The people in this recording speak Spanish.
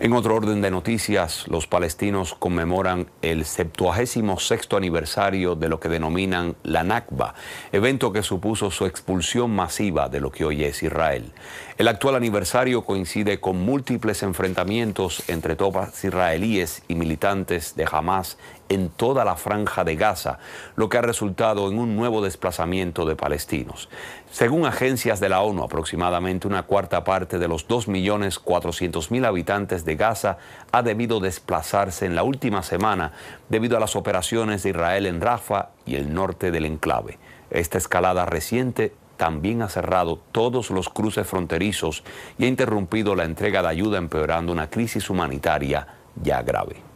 En otro orden de noticias, los palestinos conmemoran el 76 aniversario de lo que denominan la Nakba, evento que supuso su expulsión masiva de lo que hoy es Israel. El actual aniversario coincide con múltiples enfrentamientos entre tropas israelíes y militantes de Hamas en toda la franja de Gaza, lo que ha resultado en un nuevo desplazamiento de palestinos. Según agencias de la ONU, aproximadamente una cuarta parte de los 2.400.000 habitantes de de Gaza ha debido desplazarse en la última semana debido a las operaciones de Israel en Rafa y el norte del enclave. Esta escalada reciente también ha cerrado todos los cruces fronterizos y ha interrumpido la entrega de ayuda empeorando una crisis humanitaria ya grave.